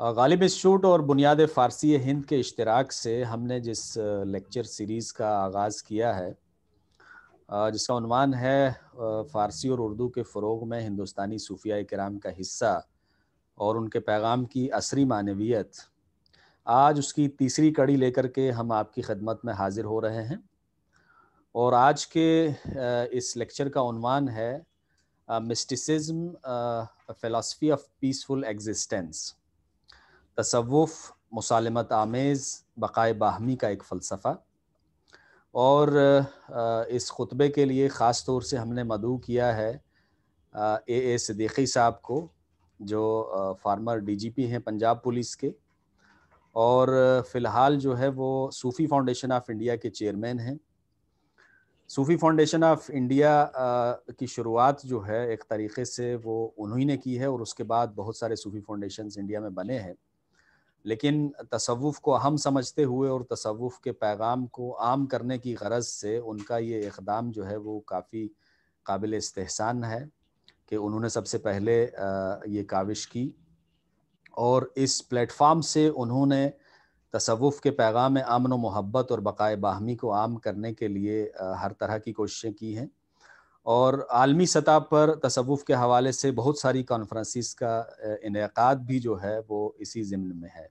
Ghalib institute और बुनियाद फ़ारसी हिंद के इश्तराक से हमने जिस लेक्चर सीरीज़ का आगाज़ किया है जिसका उनवान है फ़ारसी और उर्दू के फ़रोग में हिंदुस्तानी सूफिया कराम का हिस्सा और उनके पैगाम की असरी मानवीयत आज उसकी तीसरी कड़ी लेकर के हम आपकी खदमत में हाजिर हो रहे हैं और आज के इस लेक्चर का उनवान है mysticism philosophy of peaceful existence तसवुफ़ मुसालमत आमेज़ बक़ाए बाहमी का एक फ़लसफ़ा और इस खुतबे के लिए ख़ास तौर से हमने मदु किया है ए ए सदीक़ी साहब को जो फार्मर डीजीपी हैं पंजाब पुलिस के और फ़िलहाल जो है वो सूफ़ी फाउंडेशन ऑफ इंडिया के चेयरमैन हैं सूफ़ी फाउंडेशन ऑफ इंडिया की शुरुआत जो है एक तरीके से वो उन्हीं ने की है और उसके बाद बहुत सारे सूफ़ी फाउंडेशन इंडिया में बने हैं लेकिन तसवुफ़ को अहम समझते हुए और तसवुफ़ के पैगाम को आम करने की गरज से उनका ये इकदाम जो है वो काफ़ी काबिल इस्तेहसान है कि उन्होंने सबसे पहले ये काविश की और इस प्लेटफार्म से उन्होंने तसवुफ़ के पैगाम अमन व मोहब्बत और बकाए बाहमी को आम करने के लिए हर तरह की कोशिशें की हैं और आलमी सतह पर तसवुफ़ के हवाले से बहुत सारी कॉन्फ्रेंसिस का इनका भी जो है वो इसी ज़िम्न में है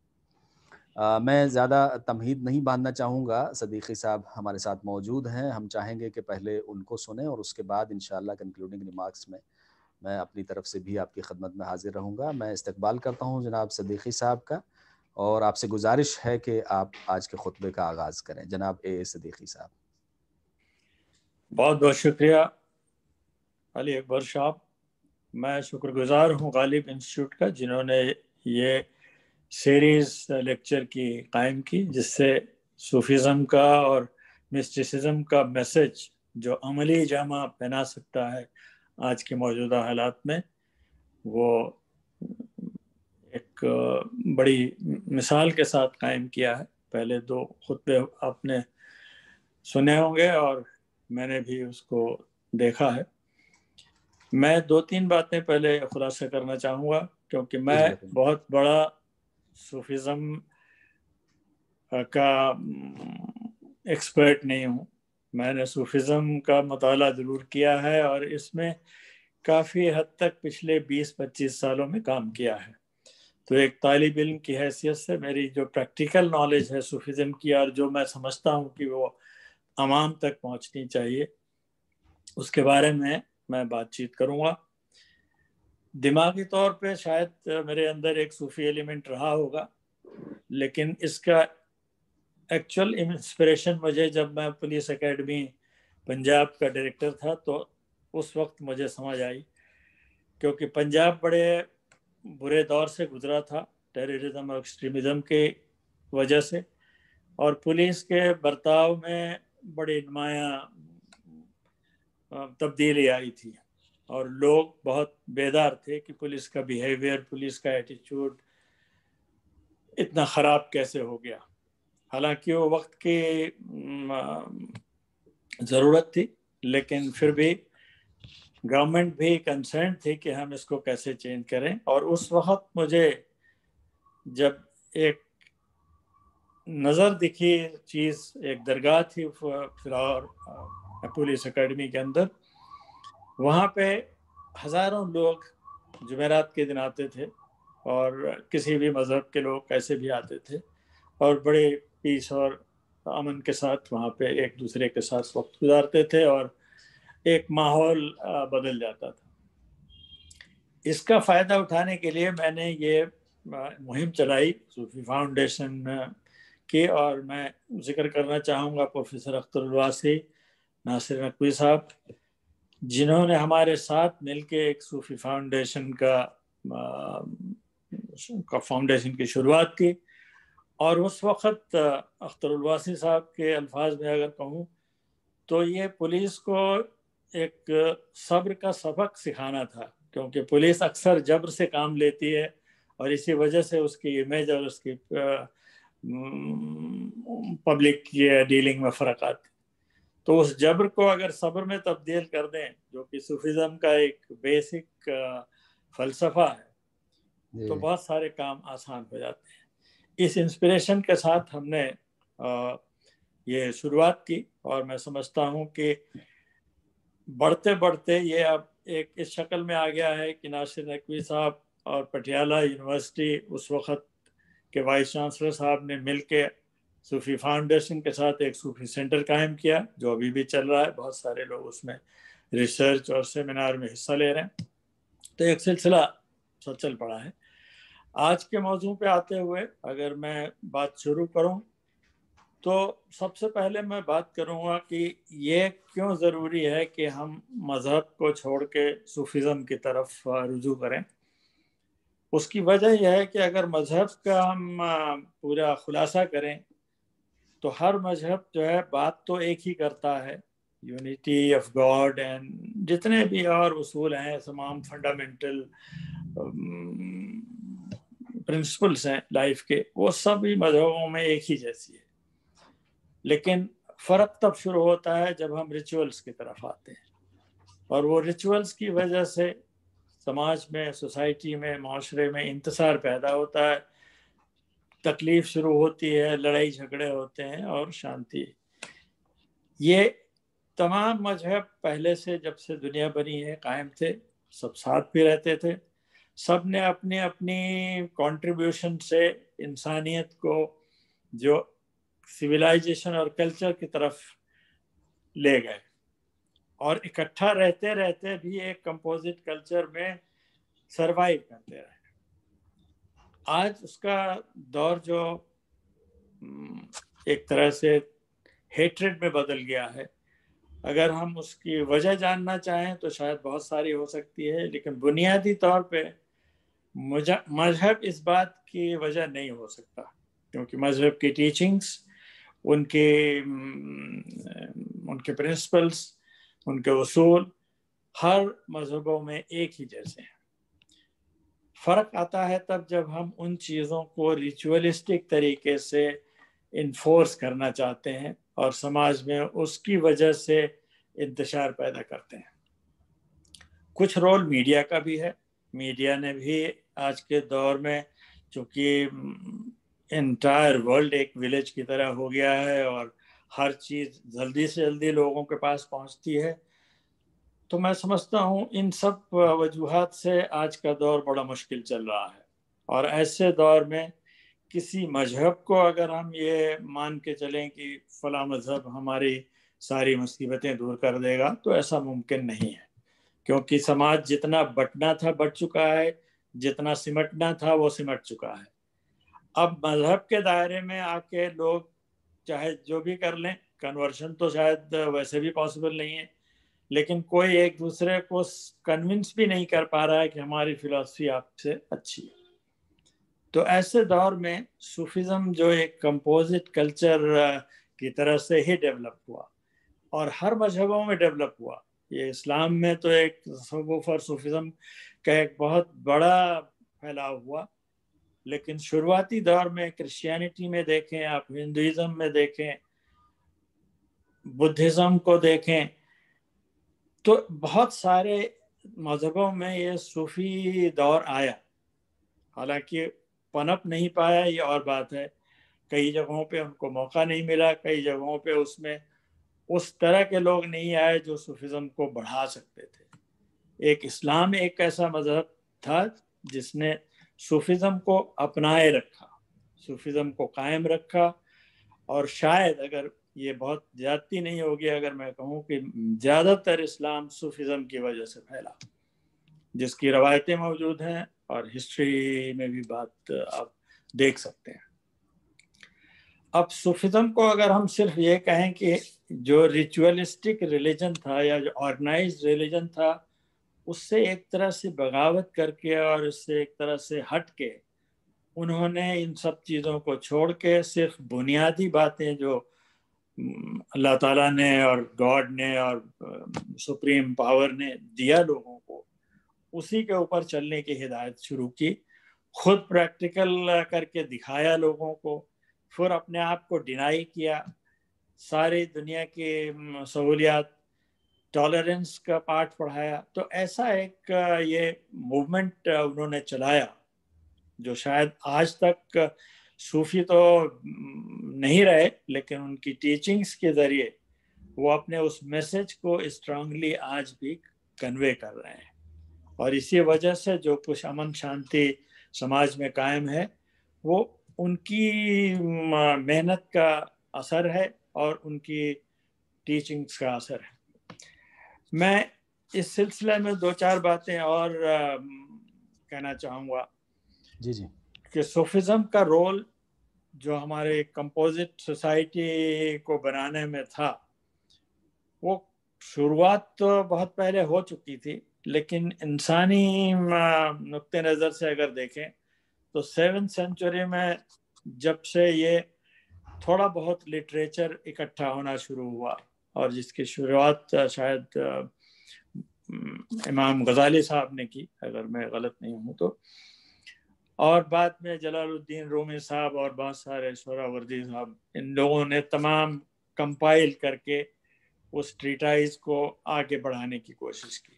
आ, मैं ज़्यादा तमहीद नहीं बांधना चाहूँगा सदीक़ी साहब हमारे साथ मौजूद हैं हम चाहेंगे कि पहले उनको सुने और उसके बाद इन कंक्लूडिंग रिमार्क्स में मैं अपनी तरफ से भी आपकी खदमत में हाजिर रहूँगा मैं इस्तबाल करता हूँ जनाब सदीक़ी साहब का और आपसे गुजारिश है कि आप आज के खुतबे का आगाज़ करें जनाब ए सदीक़ी साहब बहुत बहुत शुक्रिया अली अकबर साहब मैं शुक्रगुजार हूँ गालिब इंस्टीट्यूट का जिन्होंने ये सीरीज़ लेक्चर uh, की कायम की जिससे सूफिजम का और मिस्टिसिज्म का मैसेज जो अमली जामा पहना सकता है आज के मौजूदा हालात में वो एक uh, बड़ी मिसाल के साथ कायम किया है पहले दो खुतबे आपने सुने होंगे और मैंने भी उसको देखा है मैं दो तीन बातें पहले खुलासा करना चाहूँगा क्योंकि मैं बहुत बड़ा सूफिज़म का एक्सपर्ट नहीं हूँ मैंने सूफिज़म का मतलब ज़रूर किया है और इसमें काफ़ी हद तक पिछले 20-25 सालों में काम किया है तो एक तालब इम की हैसियत से मेरी जो प्रैक्टिकल नॉलेज है सूफिज़म की और जो मैं समझता हूँ कि वो आवाम तक पहुँचनी चाहिए उसके बारे में मैं बातचीत करूँगा दिमागी तौर पे शायद मेरे अंदर एक सूफी एलिमेंट रहा होगा लेकिन इसका एक्चुअल इंस्पिरेशन मुझे जब मैं पुलिस एकेडमी पंजाब का डायरेक्टर था तो उस वक्त मुझे समझ आई क्योंकि पंजाब बड़े बुरे दौर से गुजरा था टेररिज्म और एक्सट्रीमिज़म के वजह से और पुलिस के बर्ताव में बड़े नुमाया तब्दीली आई थी और लोग बहुत बेदार थे कि पुलिस का बिहेवियर पुलिस का एटीट्यूड इतना ख़राब कैसे हो गया हालांकि वो वक्त की ज़रूरत थी लेकिन फिर भी गवर्नमेंट भी कंसर्न थी कि हम इसको कैसे चेंज करें और उस वक्त मुझे जब एक नज़र दिखी चीज़ एक दरगाह थी और पुलिस अकेडमी के अंदर वहाँ पे हज़ारों लोग जमेरात के दिन आते थे और किसी भी मज़हब के लोग कैसे भी आते थे और बड़े पीस और अमन के साथ वहाँ पे एक दूसरे के साथ वक्त गुजारते थे और एक माहौल बदल जाता था इसका फ़ायदा उठाने के लिए मैंने ये मुहिम चलाई सूफी फाउंडेशन की और मैं जिक्र करना चाहूँगा प्रोफेसर अख्तरवासी नासिर नकवी साहब जिन्होंने हमारे साथ मिलके एक सूफी फाउंडेशन का का फाउंडेशन की शुरुआत की और उस वक़्त अख्तरवासी साहब के अल्फाज में अगर कहूँ तो ये पुलिस को एक सब्र का सबक सिखाना था क्योंकि पुलिस अक्सर जबर से काम लेती है और इसी वजह से उसकी इमेज और उसकी पब्लिक की डीलिंग में फ़र्क आती तो उस जबर को अगर सब्र में तब्दील कर दें जो कि सूफिज्म का एक बेसिक फलसफा है तो बहुत सारे काम आसान हो जाते हैं इस इंस्पिरेशन के साथ हमने ये शुरुआत की और मैं समझता हूँ कि बढ़ते बढ़ते ये अब एक इस शक्ल में आ गया है कि नासिर नकवी साहब और पटियाला यूनिवर्सिटी उस वक्त के वाइस चांसलर साहब ने मिल सूफी फाउंडेशन के साथ एक सूफी सेंटर कायम किया जो अभी भी चल रहा है बहुत सारे लोग उसमें रिसर्च और सेमिनार में हिस्सा ले रहे हैं तो एक सिलसिला सब चल पड़ा है आज के मौजू पे आते हुए अगर मैं बात शुरू करूं तो सबसे पहले मैं बात करूंगा कि ये क्यों ज़रूरी है कि हम मज़हब को छोड़ के सूफिज़म की तरफ रुजू करें उसकी वजह यह है कि अगर मज़हब का हम पूरा खुलासा करें तो हर मजहब जो है बात तो एक ही करता है यूनिटी ऑफ गॉड एंड जितने भी और उसूल हैं तमाम फंडामेंटल प्रिंसिपल्स um, हैं लाइफ के वो सभी मजहबों में एक ही जैसी है लेकिन फ़र्क तब शुरू होता है जब हम रिचुअल्स की तरफ आते हैं और वो रिचुअल्स की वजह से समाज में सोसाइटी में माशरे में इंतसार पैदा होता है तकलीफ शुरू होती है लड़ाई झगड़े होते हैं और शांति ये तमाम मजहब पहले से जब से दुनिया बनी है कायम थे सब साथ भी रहते थे सब ने अपनी अपनी कंट्रीब्यूशन से इंसानियत को जो सिविलाइजेशन और कल्चर की तरफ ले गए और इकट्ठा रहते रहते भी एक कंपोजिट कल्चर में सरवाइव करते रहे आज उसका दौर जो हम्म, एक तरह से हेट्रेड में बदल गया है अगर हम उसकी वजह जानना चाहें तो शायद बहुत सारी हो सकती है लेकिन बुनियादी तौर पे मजहब इस बात की वजह नहीं हो सकता क्योंकि मजहब की टीचिंग्स उनके हम्म, उनके प्रिंसिपल्स उनके उसूल हर मजहबों में एक ही जैसे हैं फर्क आता है तब जब हम उन चीज़ों को रिचुअलिस्टिक तरीके से इन्फोर्स करना चाहते हैं और समाज में उसकी वजह से इंतजार पैदा करते हैं कुछ रोल मीडिया का भी है मीडिया ने भी आज के दौर में चूँकि इंटायर वर्ल्ड एक विलेज की तरह हो गया है और हर चीज़ जल्दी से जल्दी लोगों के पास पहुंचती है तो मैं समझता हूँ इन सब वजूहत से आज का दौर बड़ा मुश्किल चल रहा है और ऐसे दौर में किसी मजहब को अगर हम ये मान के चलें कि फ़ला मज़हब हमारी सारी मुसीबतें दूर कर देगा तो ऐसा मुमकिन नहीं है क्योंकि समाज जितना बटना था बट चुका है जितना सिमटना था वो सिमट चुका है अब मज़हब के दायरे में आके लोग चाहे जो भी कर लें कन्वर्शन तो शायद वैसे भी पॉसिबल नहीं है लेकिन कोई एक दूसरे को कन्विंस भी नहीं कर पा रहा है कि हमारी फिलॉसफी आपसे अच्छी है तो ऐसे दौर में सूफिज्म जो एक कंपोजिट कल्चर की तरह से ही डेवलप हुआ और हर मजहबों में डेवलप हुआ ये इस्लाम में तो एक तसवुफ और सूफिज्म का एक बहुत बड़ा फैलाव हुआ लेकिन शुरुआती दौर में क्रिश्चियनिटी में देखें आप हिंदुज़म में देखें बुद्धिज़्म को देखें तो बहुत सारे मज़हबों में ये सूफी दौर आया हालांकि पनप नहीं पाया ये और बात है कई जगहों पे उनको मौका नहीं मिला कई जगहों पे उसमें उस तरह के लोग नहीं आए जो सूफिज़म को बढ़ा सकते थे एक इस्लाम एक ऐसा मज़हब था जिसने सूफिज़म को अपनाए रखा सूफिज़म को कायम रखा और शायद अगर ये बहुत ज्यादती नहीं होगी अगर मैं कहूँ कि ज़्यादातर इस्लाम सूफिज्म की वजह से फैला जिसकी रवायतें मौजूद हैं और हिस्ट्री में भी बात आप देख सकते हैं अब सूफिज्म को अगर हम सिर्फ ये कहें कि जो रिचुअलिस्टिक रिलीजन था या जो ऑर्गेनाइज रिलीजन था उससे एक तरह से बगावत करके और उससे एक तरह से हट के उन्होंने इन सब चीज़ों को छोड़ के सिर्फ बुनियादी बातें जो अल्लाह ताला ने और गॉड ने और सुप्रीम पावर ने दिया लोगों को उसी के ऊपर चलने की हिदायत शुरू की खुद प्रैक्टिकल करके दिखाया लोगों को फिर अपने आप को डिनाई किया सारी दुनिया की सहूलियात टॉलरेंस का पाठ पढ़ाया तो ऐसा एक ये मूवमेंट उन्होंने चलाया जो शायद आज तक सूफी तो नहीं रहे लेकिन उनकी टीचिंग्स के जरिए वो अपने उस मैसेज को स्ट्रांगली आज भी कन्वे कर रहे हैं और इसी वजह से जो कुछ अमन शांति समाज में कायम है वो उनकी मेहनत का असर है और उनकी टीचिंग्स का असर है मैं इस सिलसिले में दो चार बातें और कहना चाहूँगा जी जी कि सोफिज्म का रोल जो हमारे कंपोजिट सोसाइटी को बनाने में था वो शुरुआत तो बहुत पहले हो चुकी थी लेकिन इंसानी नुक़ नज़र से अगर देखें तो सेवन सेंचुरी में जब से ये थोड़ा बहुत लिटरेचर इकट्ठा होना शुरू हुआ और जिसकी शुरुआत शायद इमाम गजाली साहब ने की अगर मैं गलत नहीं हूँ तो और बाद में जलालुद्दीन रोमी साहब और बहुत बादशाह रेश्वरावर्दी साहब इन लोगों ने तमाम कंपाइल करके उस ट्रीटाइज को आगे बढ़ाने की कोशिश की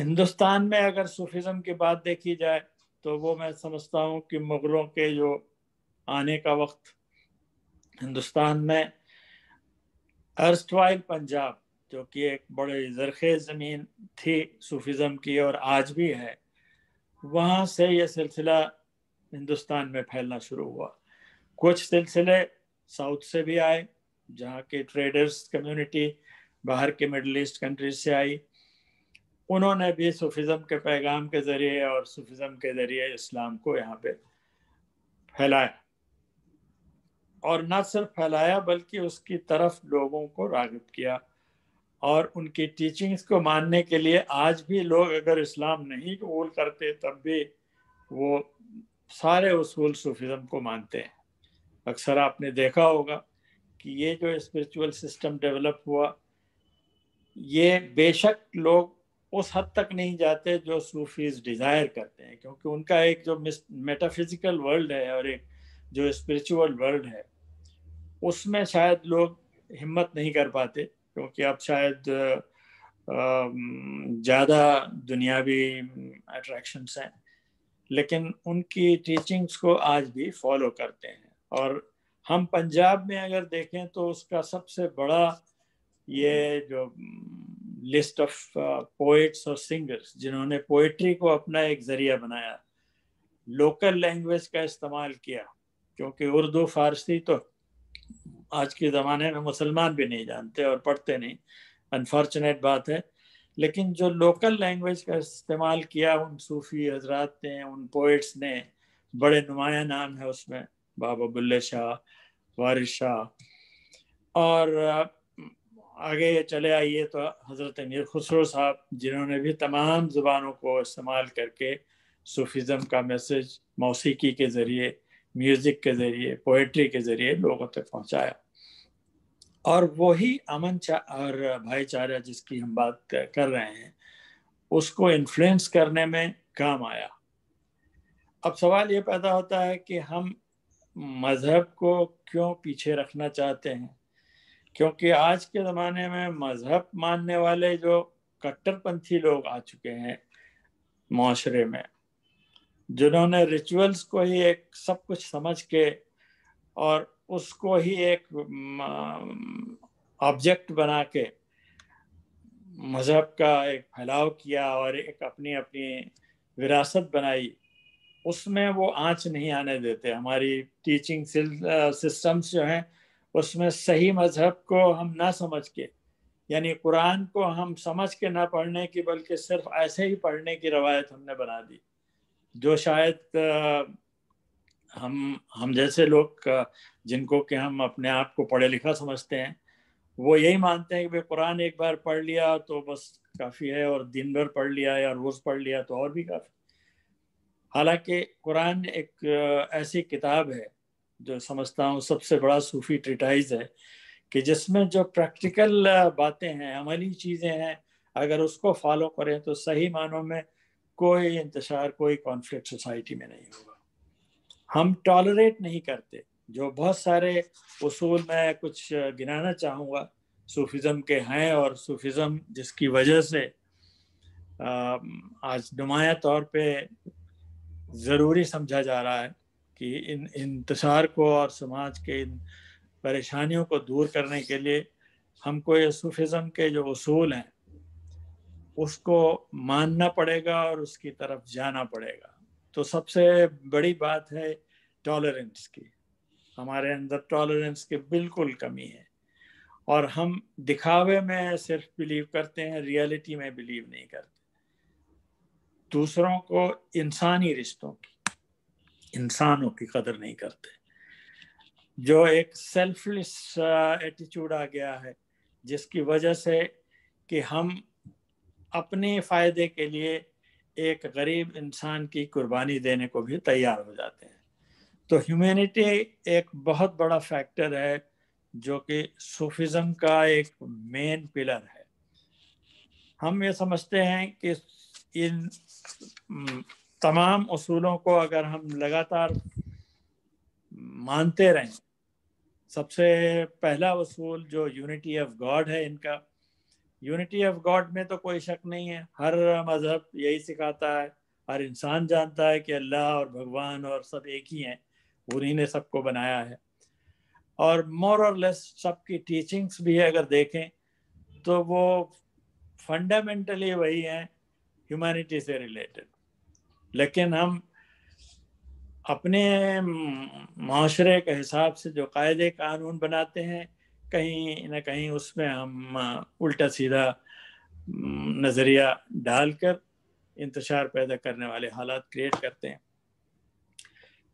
हिंदुस्तान में अगर सूफिज़म की बात देखी जाए तो वो मैं समझता हूँ कि मुग़लों के जो आने का वक्त हिंदुस्तान में अर्स्टवाइल पंजाब जो कि एक बड़े जरखे ज़मीन थी सूफिज़म की और आज भी है वहाँ से यह सिलसिला हिंदुस्तान में फैलना शुरू हुआ कुछ सिलसिले साउथ से भी आए जहाँ के ट्रेडर्स कम्युनिटी बाहर के मिडल ईस्ट कंट्रीज से आई उन्होंने भी सूफिज़म के पैगाम के ज़रिए और सूफिज़म के ज़रिए इस्लाम को यहाँ पे फैलाया और न सिर्फ फैलाया बल्कि उसकी तरफ लोगों को रागब किया और उनकी टीचिंग्स को मानने के लिए आज भी लोग अगर इस्लाम नहीं कबूल करते तब भी वो सारे उसूल सूफिज़म को मानते हैं अक्सर आपने देखा होगा कि ये जो स्पिरिचुअल सिस्टम डेवलप हुआ ये बेशक लोग उस हद तक नहीं जाते जो सूफीज डिज़ायर करते हैं क्योंकि उनका एक जो मेटाफिजिकल वर्ल्ड है और एक जो स्पिरिचुअल वर्ल्ड है उसमें शायद लोग हिम्मत नहीं कर पाते क्योंकि आप शायद ज़्यादा दुनियावी अट्रैक्शन हैं लेकिन उनकी टीचिंग्स को आज भी फॉलो करते हैं और हम पंजाब में अगर देखें तो उसका सबसे बड़ा ये जो लिस्ट ऑफ पोइट्स और सिंगर्स जिन्होंने पोइट्री को अपना एक जरिया बनाया लोकल लैंग्वेज का इस्तेमाल किया क्योंकि उर्दू फारसी तो आज के ज़माने में मुसलमान भी नहीं जानते और पढ़ते नहीं अनफॉर्चुनेट बात है लेकिन जो लोकल लैंग्वेज का इस्तेमाल किया उन सूफ़ी हजरात ने उन पोइट्स ने बड़े नुमाया नाम है उसमें बाबा बुल्ले शाह वारिस शाह और आगे चले आइए तो हज़रत अमीर खुसरो साहब जिन्होंने भी तमाम ज़ुबानों को इस्तेमाल करके सूफीज़म का मैसेज मौसीकी के ज़रिए म्यूज़िक के ज़रिए पोइट्री के ज़रिए लोगों तक पहुँचाया और वही अमन और भाईचारा जिसकी हम बात कर रहे हैं उसको इन्फ्लुएंस करने में काम आया अब सवाल ये पैदा होता है कि हम मज़हब को क्यों पीछे रखना चाहते हैं क्योंकि आज के ज़माने में मज़हब मानने वाले जो कट्टरपंथी लोग आ चुके हैं माशरे में जिन्होंने रिचुअल्स को ही एक सब कुछ समझ के और उसको ही एक ऑब्जेक्ट बना के मज़हब का एक फैलाव किया और एक अपनी अपनी विरासत बनाई उसमें वो आँच नहीं आने देते हमारी टीचिंग सिस्टम्स जो हैं उसमें सही मज़हब को हम ना समझ के यानी कुरान को हम समझ के ना पढ़ने की बल्कि सिर्फ ऐसे ही पढ़ने की रवायत हमने बना दी जो शायद हम हम जैसे लोग जिनको कि हम अपने आप को पढ़े लिखा समझते हैं वो यही मानते हैं कि भाई कुरान एक बार पढ़ लिया तो बस काफ़ी है और दिन भर पढ़ लिया या रोज़ पढ़ लिया तो और भी काफ़ी हालांकि कुरान एक ऐसी किताब है जो समझता हूँ सबसे बड़ा सूफी ट्रिटाइज है कि जिसमें जो प्रैक्टिकल बातें हैं अमली चीज़ें हैं अगर उसको फॉलो करें तो सही मानों में कोई इंतजार कोई कॉन्फ्लिक्ट सोसाइटी में नहीं होगा हम टॉलरेट नहीं करते जो बहुत सारे उसूल मैं कुछ गिनाना चाहूँगा सूफिज़म के हैं और सूफिज़म जिसकी वजह से आज नुमाया तौर पे ज़रूरी समझा जा रहा है कि इन इंतजार को और समाज के इन परेशानियों को दूर करने के लिए हमको ये सूफिज़म के जो असूल हैं उसको मानना पड़ेगा और उसकी तरफ जाना पड़ेगा तो सबसे बड़ी बात है टॉलरेंस की हमारे अंदर टॉलरेंस की बिल्कुल कमी है और हम दिखावे में सिर्फ बिलीव करते हैं रियलिटी में बिलीव नहीं करते दूसरों को इंसानी रिश्तों की इंसानों की कदर नहीं करते जो एक सेल्फलेस एटीट्यूड आ गया है जिसकी वजह से कि हम अपने फ़ायदे के लिए एक गरीब इंसान की कुर्बानी देने को भी तैयार हो जाते हैं तो ह्यूमैनिटी एक बहुत बड़ा फैक्टर है जो कि सूफिज्म का एक मेन पिलर है हम ये समझते हैं कि इन तमाम असूलों को अगर हम लगातार मानते रहें सबसे पहला असूल जो यूनिटी ऑफ गॉड है इनका यूनिटी ऑफ गॉड में तो कोई शक नहीं है हर मज़हब यही सिखाता है हर इंसान जानता है कि अल्लाह और भगवान और सब एक ही हैं उन्हीं ने सबको बनाया है और मोर और लेस सबकी टीचिंग्स भी है अगर देखें तो वो फंडामेंटली वही हैं ह्यूमैनिटी से रिलेटेड लेकिन हम अपने माशरे के हिसाब से जो कायदे कानून बनाते हैं कहीं ना कहीं उसमें हम उल्टा सीधा नज़रिया डालकर इंतजार पैदा करने वाले हालात क्रिएट करते हैं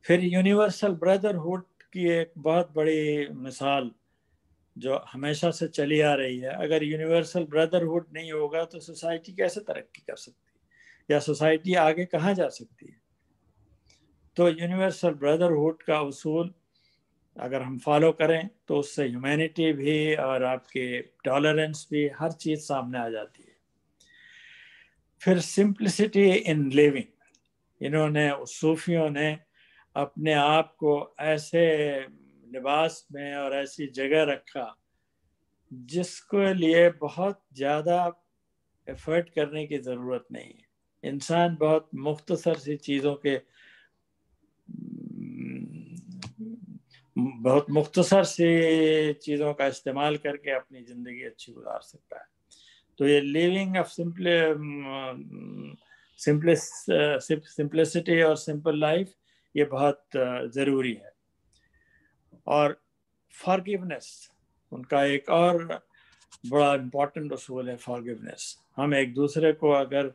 फिर यूनिवर्सल ब्रदरहुड की एक बहुत बड़ी मिसाल जो हमेशा से चली आ रही है अगर यूनिवर्सल ब्रदरहुड नहीं होगा तो सोसाइटी कैसे तरक्की कर सकती है या सोसाइटी आगे कहाँ जा सकती है तो यूनिवर्सल ब्रदरहुड का उसूल अगर हम फॉलो करें तो उससे ह्यूमैनिटी भी और आपके टॉलरेंस भी हर चीज़ सामने आ जाती है फिर सिंप्लिसिटी इन लिविंग इन्होंने सूफियों ने अपने आप को ऐसे लिबास में और ऐसी जगह रखा जिसको लिए बहुत ज़्यादा एफर्ट करने की ज़रूरत नहीं है इंसान बहुत मुख्तसर सी चीज़ों के बहुत मुख्तसर से चीज़ों का इस्तेमाल करके अपनी ज़िंदगी अच्छी गुजार सकता है तो ये लिविंग ऑफ सिंपल सिंपलिस सिंप्लिसिटी और सिंपल लाइफ ये बहुत uh, ज़रूरी है और फॉरगिवनेस उनका एक और बड़ा इम्पॉर्टेंट असूल है फॉरगिवनेस हम एक दूसरे को अगर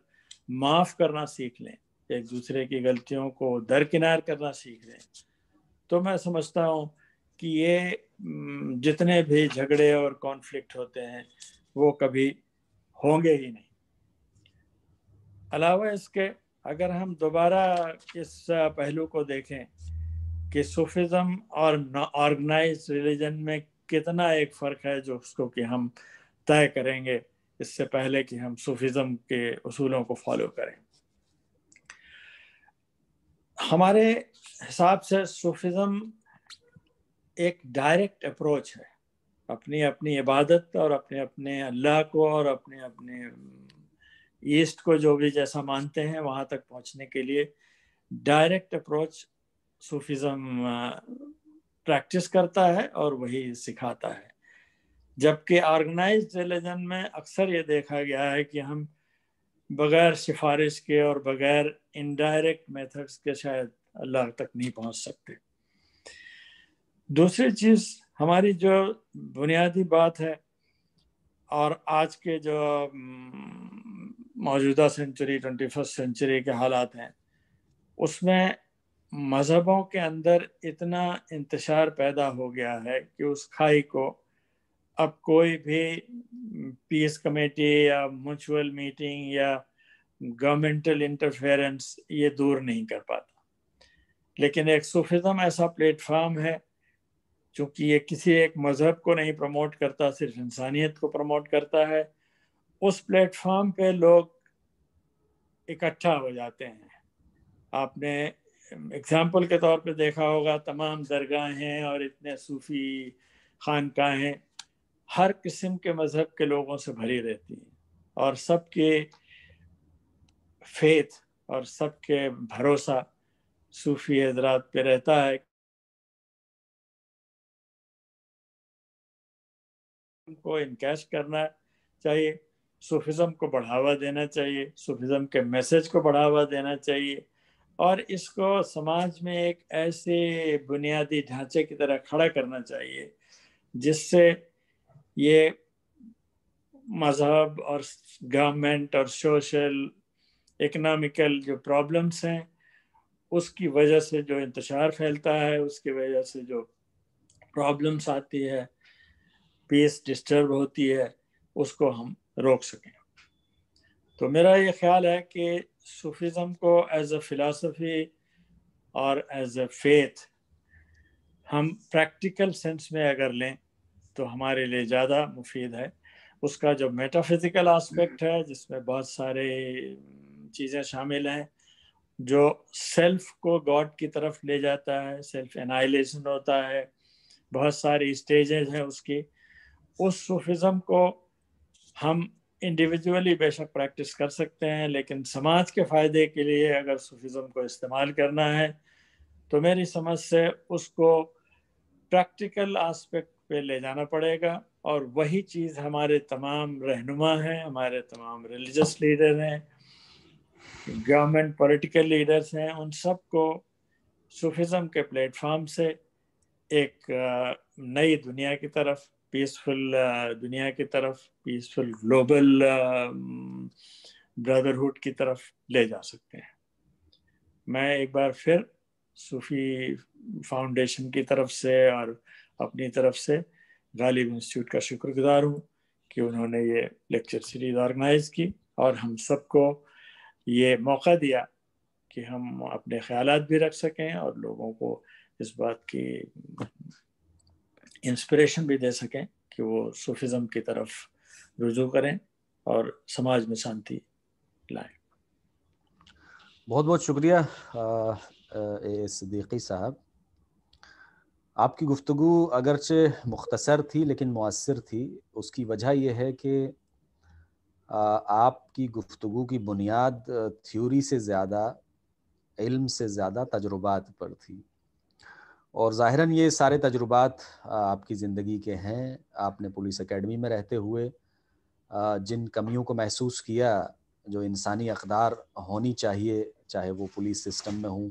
माफ़ करना सीख लें एक दूसरे की गलतियों को दरकिनार करना सीख लें तो मैं समझता हूँ कि ये जितने भी झगड़े और कॉन्फ्लिक्ट होते हैं वो कभी होंगे ही नहीं अलावा इसके अगर हम दोबारा इस पहलू को देखें कि सूफिज्म और ऑर्गेनाइज रिलीजन में कितना एक फ़र्क है जो उसको कि हम तय करेंगे इससे पहले कि हम सूफिज्म के उसूलों को फॉलो करें हमारे हिसाब से सूफिज़म एक डायरेक्ट अप्रोच है अपनी अपनी इबादत और अपने अपने अल्लाह को और अपने अपने ईस्ट हम्म, को जो भी जैसा मानते हैं वहाँ तक पहुँचने के लिए डायरेक्ट अप्रोच सूफिज़म प्रैक्टिस करता है और वही सिखाता है जबकि ऑर्गेनाइज रिलीजन में अक्सर ये देखा गया है कि हम बग़ैर सिफारिश के और बग़ैर इनडायरेक्ट मेथड्स के शायद अल्लाह तक नहीं पहुंच सकते दूसरी चीज़ हमारी जो बुनियादी बात है और आज के जो हम्म, मौजूदा सेंचुरी ट्वेंटी फर्स्ट सेंचुरी के हालात हैं उसमें मज़हबों के अंदर इतना इंतशार पैदा हो गया है कि उस खाई को अब कोई भी पीस कमेटी या म्यूचुअल मीटिंग या गवर्नमेंटल इंटरफेरेंस ये दूर नहीं कर पाता लेकिन एक सूफिज़म ऐसा प्लेटफार्म है चूँकि ये किसी एक मज़हब को नहीं प्रमोट करता सिर्फ इंसानियत को प्रमोट करता है उस प्लेटफार्म पे लोग इकट्ठा हो जाते हैं आपने एग्ज़ाम्पल के तौर पे देखा होगा तमाम दरगाहें और इतने सूफ़ी खानकाहें हर किस्म के मज़हब के लोगों से भरी रहती है और सबके फेथ और सबके भरोसा सूफी हजरात पे रहता है को इनकेश करना चाहिए सूफिज़म को बढ़ावा देना चाहिए सूफिज़म के मैसेज को बढ़ावा देना चाहिए और इसको समाज में एक ऐसे बुनियादी ढांचे की तरह खड़ा करना चाहिए जिससे ये मज़हब और गवर्नमेंट और सोशल इकनॉमिकल जो प्रॉब्लम्स हैं उसकी वजह से जो इंतजार फैलता है उसकी वजह से जो प्रॉब्लम्स आती है पीस डिस्टर्ब होती है उसको हम रोक सकें तो मेरा ये ख्याल है कि सूफिज़म को एज अ फ़िलासफ़ी और एज अ फेथ हम प्रैक्टिकल सेंस में अगर लें तो हमारे लिए ज़्यादा मुफीद है उसका जो मेटाफिज़िकल आस्पेक्ट है जिसमें बहुत सारे चीज़ें शामिल हैं जो सेल्फ को गॉड की तरफ ले जाता है सेल्फ एनाइलेशन होता है बहुत सारी स्टेजेज हैं उसकी उस सूफिज़म को हम इंडिविजुअली बेशक प्रैक्टिस कर सकते हैं लेकिन समाज के फ़ायदे के लिए अगर सूफिज़म को इस्तेमाल करना है तो मेरी समझ से उसको प्रैक्टिकल आस्पेक्ट पे ले जाना पड़ेगा और वही चीज़ हमारे तमाम रहनुमा हैं हमारे तमाम रिलीजस लीडर हैं गवर्नमेंट पॉलिटिकल लीडर्स हैं उन सबको सूफिज़म के प्लेटफॉर्म से एक नई दुनिया की तरफ पीसफुल दुनिया की तरफ पीसफुल ग्लोबल ब्रदरहुड की तरफ ले जा सकते हैं मैं एक बार फिर सूफी फाउंडेशन की तरफ से और अपनी तरफ से गालिब इंस्टीट्यूट का शुक्रगुजार हूँ कि उन्होंने ये लेक्चर सीरीज़ ऑर्गेनाइज़ की और हम सबको ये मौका दिया कि हम अपने ख्याल भी रख सकें और लोगों को इस बात की इंस्पिरेशन भी दे सकें कि वो सूफिज़म की तरफ रुजू करें और समाज में शांति लाएं बहुत बहुत शुक्रिया सिद्दीकी साहब आपकी गुफ्तु अगरचे मुख्तसर थी लेकिन मौसर थी उसकी वजह यह है कि आपकी गुफ्तु की बुनियाद थ्योरी से ज़्यादा इल्म से ज़्यादा तजुर्बात पर थी और ज़ाहरा ये सारे तजुर्बात आपकी ज़िंदगी के हैं आपने पुलिस अकेडमी में रहते हुए जिन कमियों को महसूस किया जो इंसानी अकदार होनी चाहिए चाहे वो पुलिस सिस्टम में हों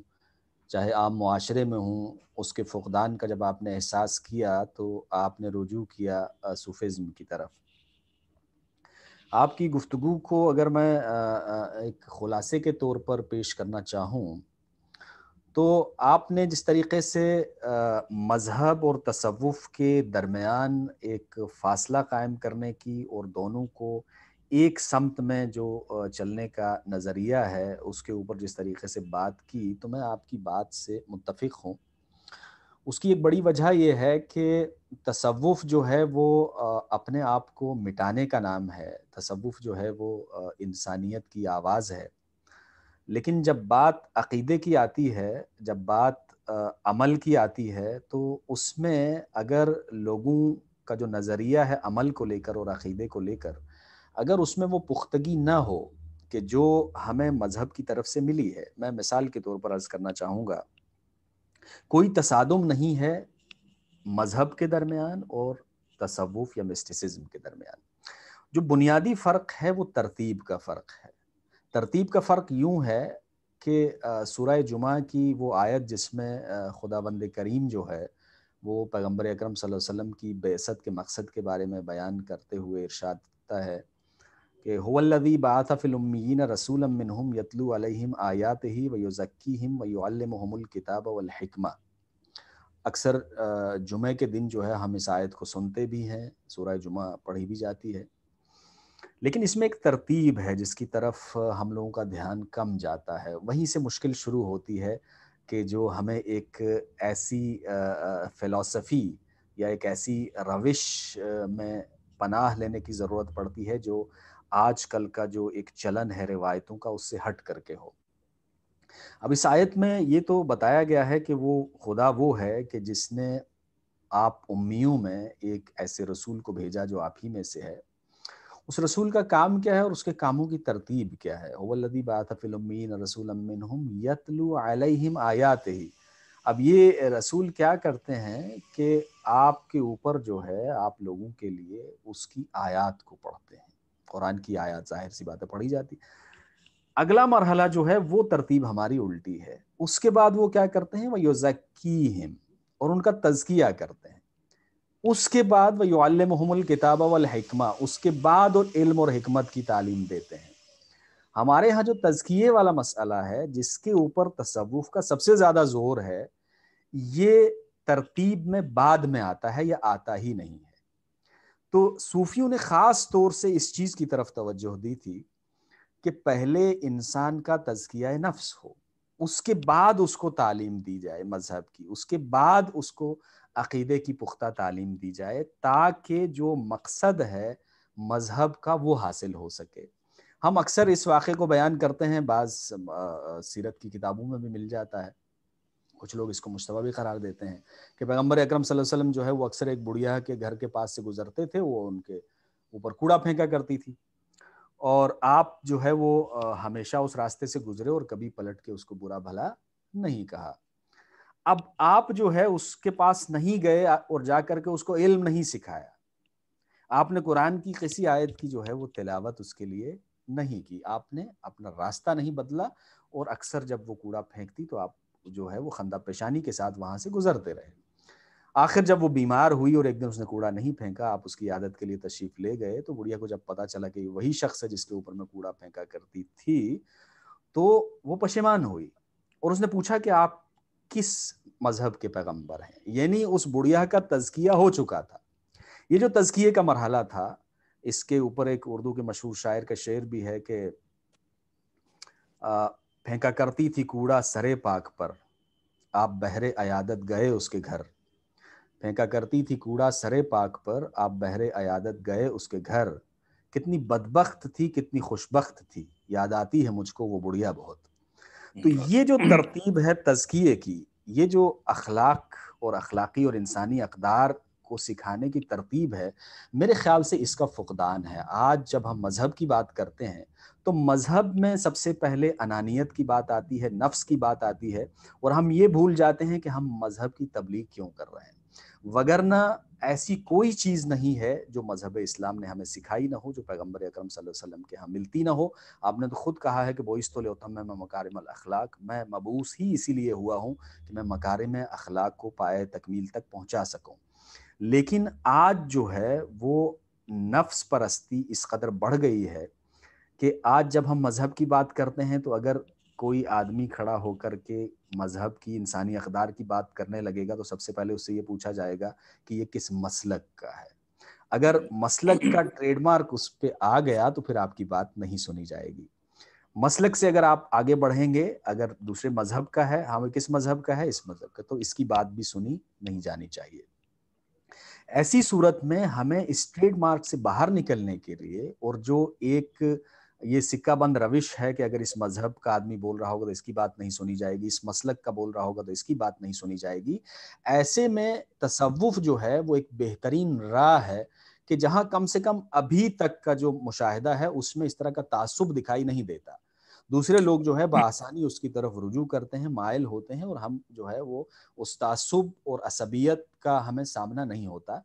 चाहे आम माशरे में हूँ उसके फ़ुकदान का जब आपने एहसास किया तो आपने रुजू किया सूफिज़म की तरफ आपकी गुफ्तु को अगर मैं एक ख़ुलासे के तौर पर पेश करना चाहूँ तो आपने जिस तरीके से मज़हब और तसवुफ़ के दरमियान एक फ़ासला कायम करने की और दोनों को एक समत में जो चलने का नज़रिया है उसके ऊपर जिस तरीके से बात की तो मैं आपकी बात से मुतफ़ हूँ उसकी एक बड़ी वजह यह है कि तसवुफ़ जो है वो अपने आप को मिटाने का नाम है तसवुफ़ जो है वो इंसानियत की आवाज़ है लेकिन जब बात अकीदे की आती है जब बात अमल की आती है तो उसमें अगर लोगों का जो नज़रिया है अमल को लेकर और अकीदे को लेकर अगर उसमें वो पुख्तगी ना हो कि जो हमें मज़हब की तरफ से मिली है मैं मिसाल के तौर पर अर्ज़ करना चाहूँगा कोई तसादम नहीं है मज़हब के दरमियान और तसवुफ़ या मिस्टिसिज्म के दरमियान जो बुनियादी फ़र्क है वो तरतीब का फ़र्क है तरतीब का फ़र्क यूँ है कि सूरह जुमा की वो आयत जिसमें खुदा बंद करीम जो है वो पैगम्बर अक्रम वसम की बेसत के मकसद के बारे में बयान करते हुए इर्शाद करता है कि हुवल्लज़ी बाअथ फिल रसूलन मिनहुम यतलू अलैहिम व युज़क्कीहिम व युअल्लिमुहुमुल किताब वल हिकमा अक्सर जुमे के दिन जो है हम इस आयत को सुनते भी हैं सूरह जुमा पढ़ी भी जाती है लेकिन इसमें एक तरतीब है जिसकी तरफ हम लोगों का ध्यान कम जाता है वहीं से मुश्किल शुरू होती है कि जो हमें एक ऐसी फिलॉसफी या एक ऐसी रविश में पनाह लेने की ज़रूरत पड़ती है जो आजकल का जो एक चलन है रिवायतों का उससे हट करके हो अब इस आयत में ये तो बताया गया है कि वो खुदा वो है कि जिसने आप उम्मीदों में एक ऐसे रसूल को भेजा जो आप ही में से है उस रसूल का काम क्या है और उसके कामों की तरतीब क्या है बात फिलुमीन रसूल हम यतलु अलहिम आयात ही अब ये रसूल क्या करते हैं कि आपके ऊपर जो है आप लोगों के लिए उसकी आयात को पढ़ते हैं कुरान की आयात जाहिर सी बातें पढ़ी जाती अगला मरहला जो है वो तरतीब हमारी उल्टी है उसके बाद वो क्या करते हैं वयोजकी हिम और उनका तजकिया करते हैं उसके बाद वयोमल किताब वलहकमा उसके बाद और इल्म और हमत की तालीम देते हैं हमारे यहाँ जो तजकिए वाला मसला है जिसके ऊपर तसवुफ़ का सबसे ज़्यादा जोर है ये तरतीब में बाद में आता है या आता ही नहीं है तो सूफियों ने ख़ास तौर से इस चीज़ की तरफ तवज्जो दी थी कि पहले इंसान का तजकिया नफ्स हो उसके बाद उसको तालीम दी जाए मज़हब की उसके बाद उसको अकीदे की पुख्ता तालीम दी जाए ताकि जो मकसद है मज़हब का वो हासिल हो सके हम अक्सर इस वाक़े को बयान करते हैं बाज़ सीरत की किताबों में भी मिल जाता है कुछ लोग इसको मुशतबा भी करार देते हैं कि पैगम्बर अक्रम वसल्लम जो है वो अक्सर एक बुढ़िया के घर के पास से गुजरते थे वो उनके ऊपर कूड़ा फेंका करती थी और आप जो है वो हमेशा उस रास्ते से गुजरे और कभी पलट के उसको बुरा भला नहीं कहा अब आप जो है उसके पास नहीं गए और जा के उसको इल्म नहीं सिखाया आपने कुरान की किसी आयत की जो है वो तिलावत उसके लिए नहीं की आपने अपना रास्ता नहीं बदला और अक्सर जब वो कूड़ा फेंकती तो आप जो है वो खंदा पेशानी के साथ वहां से गुजरते रहे आखिर जब वो बीमार हुई और एक दिन उसने कूड़ा नहीं फेंका आप उसकी आदत के लिए तशरीफ ले गए तो बुढ़िया को जब पता चला कि वही शख्स है जिसके ऊपर मैं कूड़ा फेंका करती थी तो वो पशेमान हुई और उसने पूछा कि आप किस मजहब के पैगंबर हैं यानी उस बुढ़िया का तजकिया हो चुका था ये जो तजकिए का मरहला था इसके ऊपर एक उर्दू के मशहूर शायर का शेर भी है कि फेंका करती थी कूड़ा सरे पाक पर आप बहरे अयादत गए उसके घर फेंका करती थी कूड़ा सरे पाक पर आप बहरे अयादत गए उसके घर कितनी बदबخت थी कितनी खुशबخت थी याद आती है मुझको वो बुढ़िया बहुत तो हम्म। ये जो तरतीब है तजकिए की ये जो अखलाक और अखलाकी और इंसानी अकदार आपको सिखाने की तरतीब है मेरे ख्याल से इसका फुकदान है आज जब हम मज़हब की बात करते हैं तो मज़हब में सबसे पहले अनानियत की बात आती है नफ्स की बात आती है और हम ये भूल जाते हैं कि हम मज़हब की तबलीग क्यों कर रहे हैं वगरना ऐसी कोई चीज़ नहीं है जो मज़हब इस्लाम ने हमें सिखाई ना हो जो पैगम्बर अक्रम वसल्लम के यहाँ मिलती ना हो आपने तो ख़ुद कहा है कि बोईस तो लेतम मैं मकारम अखलाक मैं मबूस ही इसीलिए हुआ हूँ कि मैं मकारम अखलाक को पाए तकमील तक पहुँचा सकूँ लेकिन आज जो है वो नफ्स परस्ती इस कदर बढ़ गई है कि आज जब हम मज़हब की बात करते हैं तो अगर कोई आदमी खड़ा होकर के मज़हब की इंसानी अकदार की बात करने लगेगा तो सबसे पहले उससे ये पूछा जाएगा कि ये किस मसलक का है अगर मसलक का ट्रेडमार्क उस पर आ गया तो फिर आपकी बात नहीं सुनी जाएगी मसलक से अगर आप आगे बढ़ेंगे अगर दूसरे मजहब का है हमें हाँ, किस मजहब का है इस मजहब का तो इसकी बात भी सुनी नहीं जानी चाहिए ऐसी सूरत में हमें इस ट्रेडमार्क से बाहर निकलने के लिए और जो एक ये सिक्का बंद रविश है कि अगर इस मजहब का आदमी बोल रहा होगा तो इसकी बात नहीं सुनी जाएगी इस मसलक का बोल रहा होगा तो इसकी बात नहीं सुनी जाएगी ऐसे में तसवुफ जो है वो एक बेहतरीन राह है कि जहाँ कम से कम अभी तक का जो मुशाहिदा है उसमें इस तरह का तासुब दिखाई नहीं देता दूसरे लोग जो है हम्म। बसानी उसकी तरफ रुजू करते हैं मायल होते हैं और हम जो है वो उस तासुब और असबियत का हमें सामना नहीं होता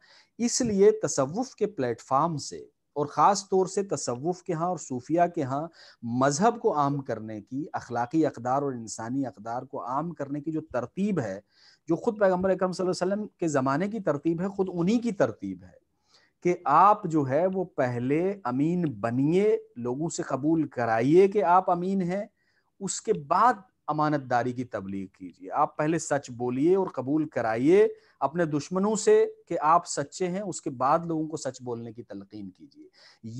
इसलिए तसवुफ़ के प्लेटफार्म से और ख़ास तौर से तसवुफ़ के यहाँ और सूफिया के यहाँ मज़हब को आम करने की अखलाकी अकदार और इंसानी अकदार को आम करने की जो तरतीब है जो ख़ुद पैगम्बर अक्रम के ज़माने की तरतीब है ख़ुद उन्हीं की तरतीब है कि आप जो है वो पहले अमीन बनिए लोगों से कबूल कराइए कि आप अमीन हैं उसके बाद अमानतदारी की तबलीग कीजिए आप पहले सच बोलिए और कबूल कराइए अपने दुश्मनों से कि आप सच्चे हैं उसके बाद लोगों को सच बोलने की तलकीन कीजिए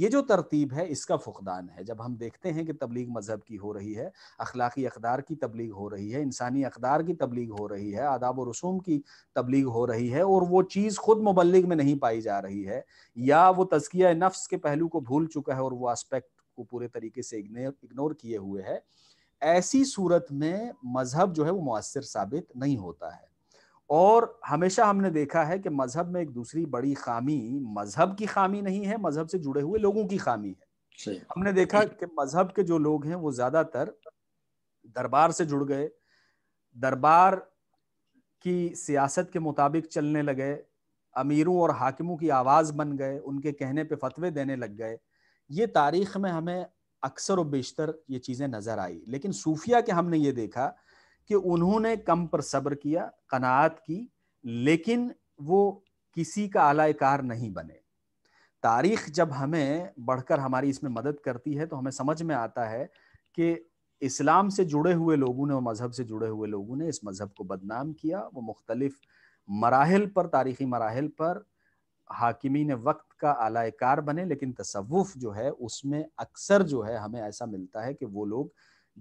ये जो तरतीब है इसका फुकदान है जब हम देखते हैं कि तबलीग मजहब की हो रही है अखलाकी अकदार की तबलीग हो रही है इंसानी अकदार की तबलीग हो रही है आदाब रसूम की तबलीग हो रही है और वो चीज़ खुद मुबलिक में नहीं पाई जा रही है या वो तजकिया नफ्स के पहलू को भूल चुका है और वो आस्पेक्ट को पूरे तरीके से इग्नोर किए हुए है ऐसी सूरत में मजहब जो है वो मौसर साबित नहीं होता है और हमेशा हमने देखा है कि मजहब में एक दूसरी बड़ी खामी मजहब की खामी नहीं है मजहब से जुड़े हुए लोगों की खामी है हमने देखा कि मजहब के जो लोग हैं वो ज्यादातर दरबार से जुड़ गए दरबार की सियासत के मुताबिक चलने लगे अमीरों और हाकिमों की आवाज़ बन गए उनके कहने पे फतवे देने लग गए ये तारीख में हमें अक्सर और बेशतर ये चीज़ें नज़र आई लेकिन सूफिया के हमने ये देखा कि उन्होंने कम पर सब्र किया कनात की लेकिन वो किसी का आलायकार नहीं बने तारीख जब हमें बढ़कर हमारी इसमें मदद करती है तो हमें समझ में आता है कि इस्लाम से जुड़े हुए लोगों ने और मज़हब से जुड़े हुए लोगों ने इस मज़हब को बदनाम किया वो मुख्तलिफ़ मराहल पर तारीखी मराहल पर हाकिमीन वक्त का आलायकार बने लेकिन तसवुफ जो है उसमें अक्सर जो है हमें ऐसा मिलता है कि वो लोग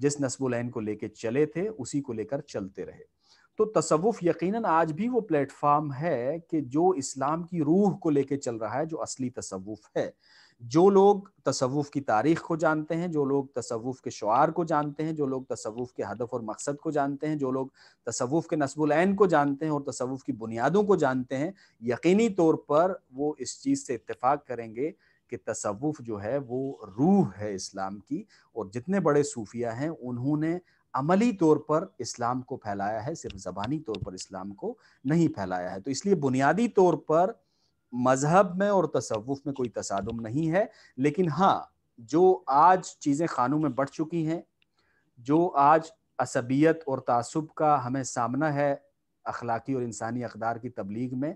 जिस नस्बुलैन को लेके चले थे उसी को लेकर चलते रहे तो तसवुफ यकीनन आज भी वो प्लेटफॉर्म है कि जो इस्लाम की रूह को लेके चल रहा है जो असली तसवुफ है जो लोग तसवुफ़ की तारीख को जानते हैं जो लोग तसवुफ़ के शुआर को जानते हैं जो लोग तसवुफ़ के हदफ और मकसद को जानते हैं जो लोग तसवुफ़ के नसबुलैन को जानते हैं और तसवुफ़ की बुनियादों को जानते हैं यकीनी तौर पर वो इस चीज़ से इतफ़ाक़ करेंगे कि तसवुफ़ जो है वो रूह है इस्लाम की और जितने बड़े सूफिया हैं उन्होंने अमली तौर पर इस्लाम को फैलाया है सिर्फ ज़बानी तौर पर इस्लाम को नहीं फैलाया है तो इसलिए बुनियादी तौर पर मजहब में और तसवुफ में कोई तसादम नहीं है लेकिन हाँ जो आज चीज़ें खानों में बढ़ चुकी हैं जो आज असबियत और तसब का हमें सामना है अखलाकी और इंसानी अकदार की तबलीग में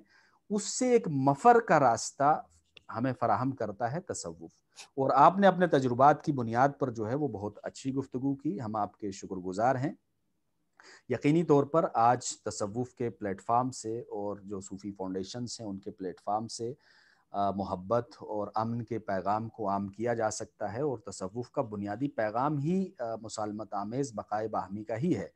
उससे एक मफर का रास्ता हमें फराहम करता है तसवुफ़ और आपने अपने तजुर्बात की बुनियाद पर जो है वो बहुत अच्छी गुफ्तु की हम आपके शुक्रगुजार हैं यकीनी तौर पर आज तसवुफ़ के प्लेटफार्म से और जो सूफ़ी फाउंडेशन हैं उनके प्लेटफार्म से मोहब्बत और अमन के पैगाम को आम किया जा सकता है और तसवुफ़ का बुनियादी पैगाम ही मुसालमत आमेज़ बकाए बाहमी का ही है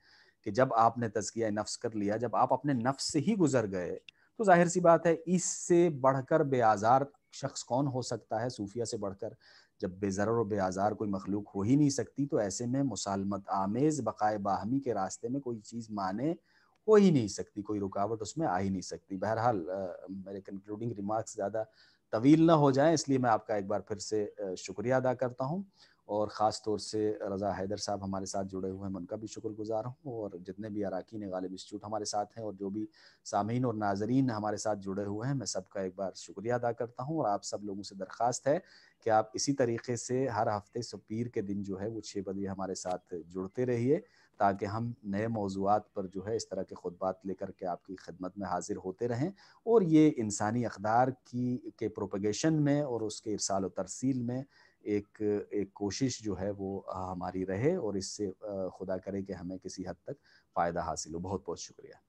कि जब आपने तजकिया नफ्स कर लिया जब आप अपने नफ्स से ही गुजर गए तो जाहिर सी बात है इससे बढ़कर बेआजार शख्स कौन हो सकता है सूफिया से बढ़कर जब बेज़र और बेआज़ार कोई मखलूक हो ही नहीं सकती तो ऐसे में मुसालमत आमेज़ बकाए बाहमी के रास्ते में कोई चीज़ माने हो ही नहीं सकती कोई रुकावट उसमें आ ही नहीं सकती बहरहाल मेरे कंक्लूडिंग रिमार्क्स ज़्यादा तवील ना हो जाए इसलिए मैं आपका एक बार फिर से शुक्रिया अदा करता हूँ और ख़ास तौर से रज़ा हैदर साहब हमारे साथ जुड़े हुए हैं उनका भी शुक्रगुजार हूँ और जितने भी अरकान गालिब इंस्टीट्यूट हमारे साथ हैं और जो भी सामीन और नाजरीन हमारे साथ जुड़े हुए हैं मैं सबका एक बार शुक्रिया अदा करता हूँ और आप सब लोगों से दरख्वास्त है कि आप इसी तरीके से हर हफ्ते सुपीर के दिन जो है वो छः बजे हमारे साथ जुड़ते रहिए ताकि हम नए मौजूद पर जो है इस तरह के खुतबात लेकर के आपकी खिदमत में हाजिर होते रहें और ये इंसानी अकदार की के प्रोपगेशन में और उसके इरसाल तरसील में एक एक कोशिश जो है वो हमारी रहे और इससे खुदा करे कि हमें किसी हद तक फ़ायदा हासिल हो बहुत बहुत शुक्रिया